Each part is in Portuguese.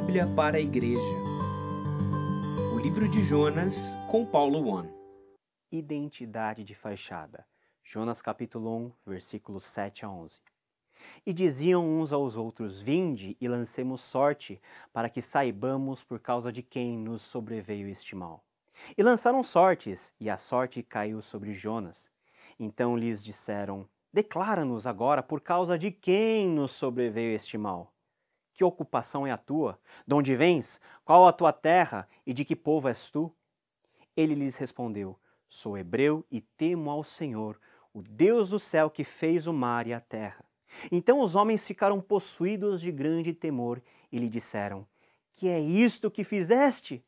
Bíblia para a Igreja. O livro de Jonas com Paulo One. Identidade de fachada. Jonas capítulo 1, versículos 7 a 11. E diziam uns aos outros: Vinde e lancemos sorte, para que saibamos por causa de quem nos sobreveio este mal. E lançaram sortes, e a sorte caiu sobre Jonas. Então lhes disseram: Declara-nos agora por causa de quem nos sobreveio este mal que ocupação é a tua? De onde vens? Qual a tua terra? E de que povo és tu? Ele lhes respondeu: Sou hebreu e temo ao Senhor, o Deus do céu que fez o mar e a terra. Então os homens ficaram possuídos de grande temor e lhe disseram: Que é isto que fizeste?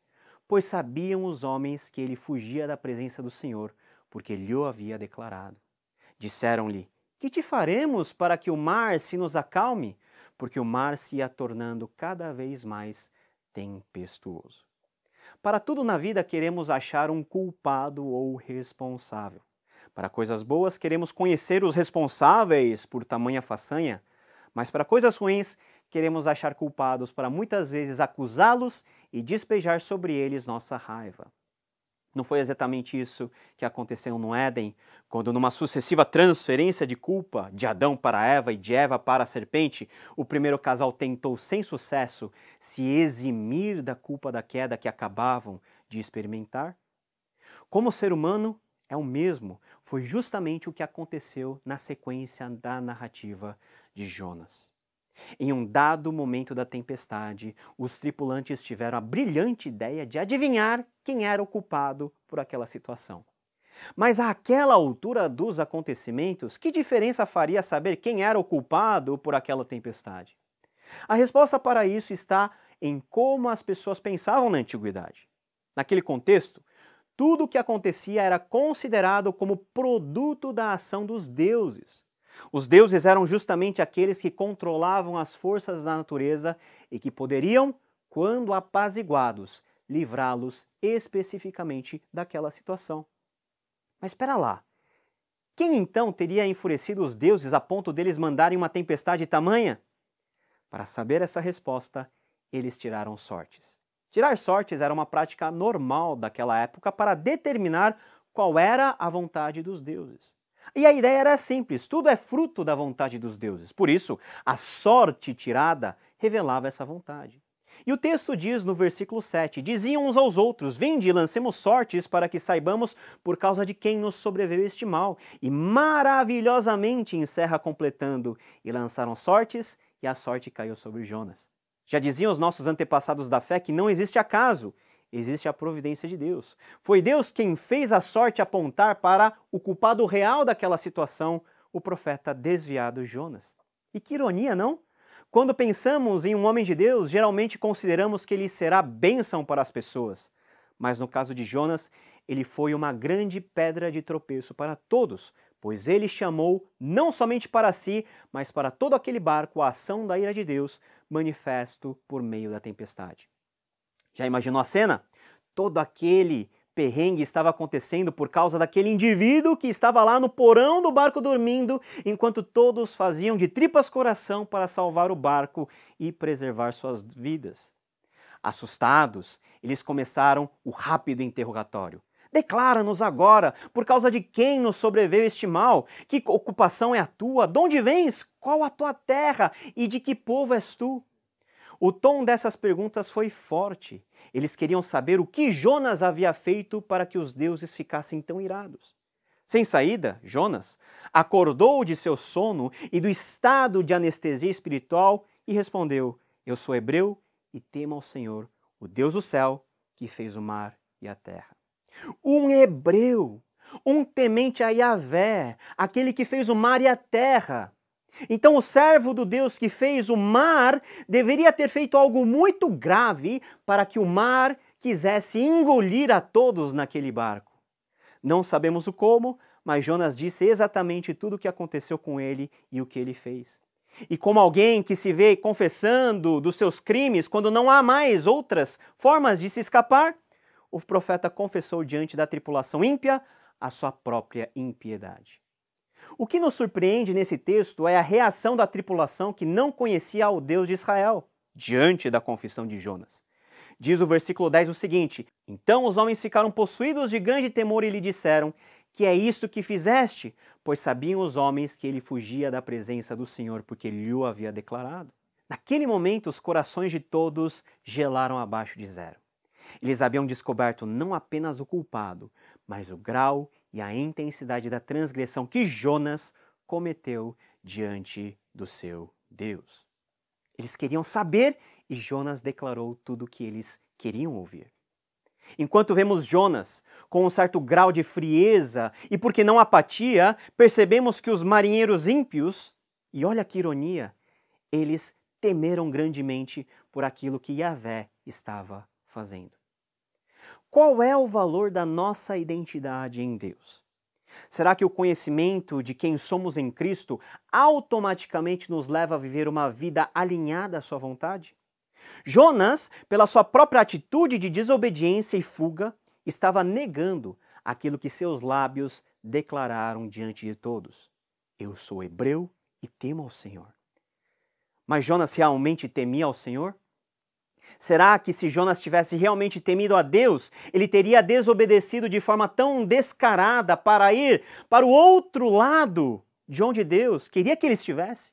Pois sabiam os homens que ele fugia da presença do Senhor, porque lhe o havia declarado. Disseram-lhe: que te faremos para que o mar se nos acalme? Porque o mar se ia tornando cada vez mais tempestuoso. Para tudo na vida queremos achar um culpado ou responsável. Para coisas boas queremos conhecer os responsáveis por tamanha façanha, mas para coisas ruins queremos achar culpados para muitas vezes acusá-los e despejar sobre eles nossa raiva. Não foi exatamente isso que aconteceu no Éden, quando, numa sucessiva transferência de culpa de Adão para Eva e de Eva para a serpente, o primeiro casal tentou, sem sucesso, se eximir da culpa da queda que acabavam de experimentar? Como ser humano, é o mesmo. Foi justamente o que aconteceu na sequência da narrativa de Jonas. Em um dado momento da tempestade, os tripulantes tiveram a brilhante ideia de adivinhar quem era o culpado por aquela situação. Mas àquela altura dos acontecimentos, que diferença faria saber quem era o culpado por aquela tempestade? A resposta para isso está em como as pessoas pensavam na antiguidade. Naquele contexto, tudo o que acontecia era considerado como produto da ação dos deuses. Os deuses eram justamente aqueles que controlavam as forças da natureza e que poderiam, quando apaziguados, livrá-los especificamente daquela situação. Mas espera lá. Quem então teria enfurecido os deuses a ponto deles mandarem uma tempestade tamanha? Para saber essa resposta, eles tiraram sortes. Tirar sortes era uma prática normal daquela época para determinar qual era a vontade dos deuses. E a ideia era simples: tudo é fruto da vontade dos deuses. Por isso, a sorte tirada revelava essa vontade. E o texto diz no versículo 7: Diziam uns aos outros: Vinde, lancemos sortes para que saibamos por causa de quem nos sobreveio este mal. E maravilhosamente encerra completando: E lançaram sortes, e a sorte caiu sobre Jonas. Já diziam os nossos antepassados da fé que não existe acaso existe a providência de Deus. Foi Deus quem fez a sorte apontar para o culpado real daquela situação, o profeta desviado Jonas. E que ironia, não? Quando pensamos em um homem de Deus, geralmente consideramos que ele será bênção para as pessoas. Mas no caso de Jonas, ele foi uma grande pedra de tropeço para todos, pois ele chamou não somente para si, mas para todo aquele barco a ação da ira de Deus, manifesto por meio da tempestade. Já imaginou a cena? Todo aquele perrengue estava acontecendo por causa daquele indivíduo que estava lá no porão do barco dormindo, enquanto todos faziam de tripas coração para salvar o barco e preservar suas vidas. Assustados, eles começaram o rápido interrogatório. Declara-nos agora, por causa de quem nos sobreveio este mal, que ocupação é a tua, de onde vens, qual a tua terra e de que povo és tu? O tom dessas perguntas foi forte. Eles queriam saber o que Jonas havia feito para que os deuses ficassem tão irados. Sem saída, Jonas acordou de seu sono e do estado de anestesia espiritual e respondeu: Eu sou hebreu e temo ao Senhor, o Deus do céu, que fez o mar e a terra. Um hebreu, um temente a Yahvé, aquele que fez o mar e a terra, então, o servo do Deus que fez o mar deveria ter feito algo muito grave para que o mar quisesse engolir a todos naquele barco. Não sabemos o como, mas Jonas disse exatamente tudo o que aconteceu com ele e o que ele fez. E como alguém que se vê confessando dos seus crimes quando não há mais outras formas de se escapar, o profeta confessou diante da tripulação ímpia a sua própria impiedade. O que nos surpreende nesse texto é a reação da tripulação que não conhecia o Deus de Israel diante da confissão de Jonas. Diz o versículo 10 o seguinte: Então os homens ficaram possuídos de grande temor e lhe disseram: Que é isto que fizeste? Pois sabiam os homens que ele fugia da presença do Senhor, porque ele o havia declarado. Naquele momento, os corações de todos gelaram abaixo de zero. Eles haviam descoberto não apenas o culpado, mas o grau e a intensidade da transgressão que Jonas cometeu diante do seu Deus. Eles queriam saber e Jonas declarou tudo o que eles queriam ouvir. Enquanto vemos Jonas com um certo grau de frieza e, por que não apatia, percebemos que os marinheiros ímpios, e olha que ironia, eles temeram grandemente por aquilo que Yahvé estava fazendo. Qual é o valor da nossa identidade em Deus? Será que o conhecimento de quem somos em Cristo automaticamente nos leva a viver uma vida alinhada à sua vontade? Jonas, pela sua própria atitude de desobediência e fuga, estava negando aquilo que seus lábios declararam diante de todos: Eu sou hebreu e temo ao Senhor. Mas Jonas realmente temia ao Senhor? Será que se Jonas tivesse realmente temido a Deus, ele teria desobedecido de forma tão descarada para ir para o outro lado de onde Deus queria que ele estivesse?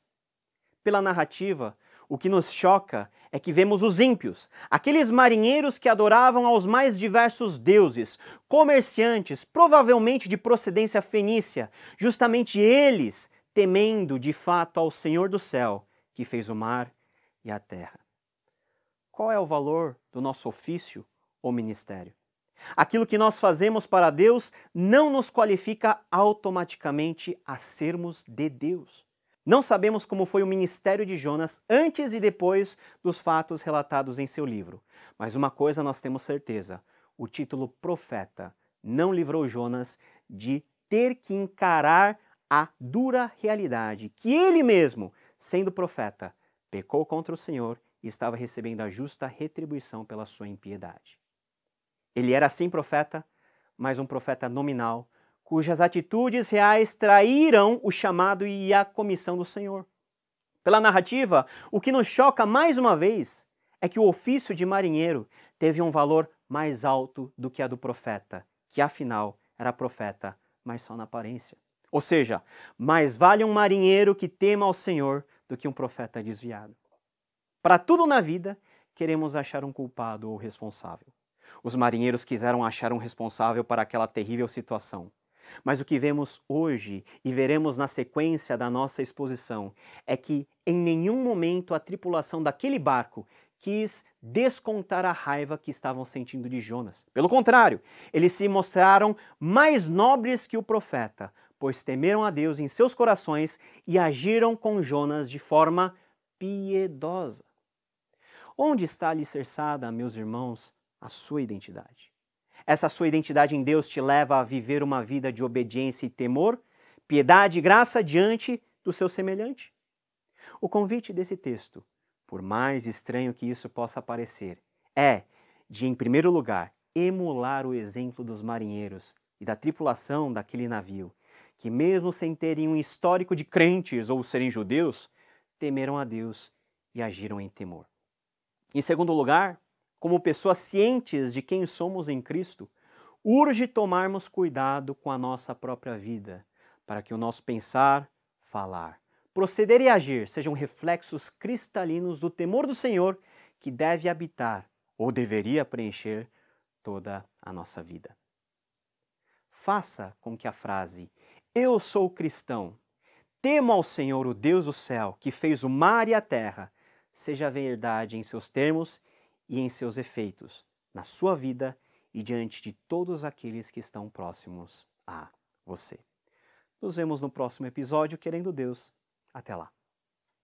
Pela narrativa, o que nos choca é que vemos os ímpios, aqueles marinheiros que adoravam aos mais diversos deuses, comerciantes, provavelmente de procedência fenícia, justamente eles temendo de fato ao Senhor do céu, que fez o mar e a terra qual é o valor do nosso ofício ou ministério. Aquilo que nós fazemos para Deus não nos qualifica automaticamente a sermos de Deus. Não sabemos como foi o ministério de Jonas antes e depois dos fatos relatados em seu livro, mas uma coisa nós temos certeza: o título profeta não livrou Jonas de ter que encarar a dura realidade que ele mesmo, sendo profeta, pecou contra o Senhor e estava recebendo a justa retribuição pela sua impiedade. Ele era sim profeta, mas um profeta nominal, cujas atitudes reais traíram o chamado e a comissão do Senhor. Pela narrativa, o que nos choca mais uma vez é que o ofício de marinheiro teve um valor mais alto do que a do profeta, que afinal era profeta, mas só na aparência. Ou seja, mais vale um marinheiro que tema ao Senhor do que um profeta desviado. Para tudo na vida, queremos achar um culpado ou responsável. Os marinheiros quiseram achar um responsável para aquela terrível situação. Mas o que vemos hoje e veremos na sequência da nossa exposição é que em nenhum momento a tripulação daquele barco quis descontar a raiva que estavam sentindo de Jonas. Pelo contrário, eles se mostraram mais nobres que o profeta, pois temeram a Deus em seus corações e agiram com Jonas de forma piedosa. Onde está alicerçada, meus irmãos, a sua identidade? Essa sua identidade em Deus te leva a viver uma vida de obediência e temor, piedade e graça diante do seu semelhante. O convite desse texto, por mais estranho que isso possa parecer, é de, em primeiro lugar, emular o exemplo dos marinheiros e da tripulação daquele navio, que, mesmo sem terem um histórico de crentes ou serem judeus, temeram a Deus e agiram em temor. Em segundo lugar, como pessoas cientes de quem somos em Cristo, urge tomarmos cuidado com a nossa própria vida, para que o nosso pensar, falar, proceder e agir sejam reflexos cristalinos do temor do Senhor que deve habitar ou deveria preencher toda a nossa vida. Faça com que a frase Eu sou cristão, temo ao Senhor, o Deus do céu, que fez o mar e a terra, seja verdade em seus termos e em seus efeitos, na sua vida e diante de todos aqueles que estão próximos a você. Nos vemos no próximo episódio, querendo Deus. Até lá.